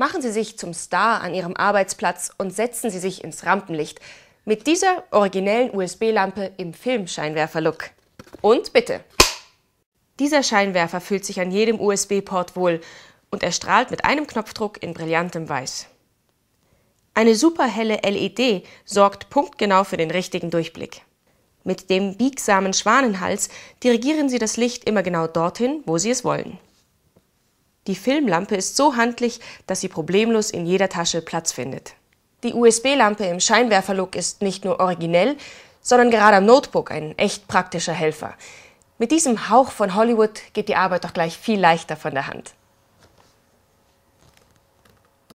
Machen Sie sich zum Star an Ihrem Arbeitsplatz und setzen Sie sich ins Rampenlicht. Mit dieser originellen USB-Lampe im Filmscheinwerfer-Look. Und bitte! Dieser Scheinwerfer fühlt sich an jedem USB-Port wohl und er strahlt mit einem Knopfdruck in brillantem Weiß. Eine superhelle LED sorgt punktgenau für den richtigen Durchblick. Mit dem biegsamen Schwanenhals dirigieren Sie das Licht immer genau dorthin, wo Sie es wollen. Die Filmlampe ist so handlich, dass sie problemlos in jeder Tasche Platz findet. Die USB-Lampe im Scheinwerferlook ist nicht nur originell, sondern gerade am Notebook ein echt praktischer Helfer. Mit diesem Hauch von Hollywood geht die Arbeit doch gleich viel leichter von der Hand.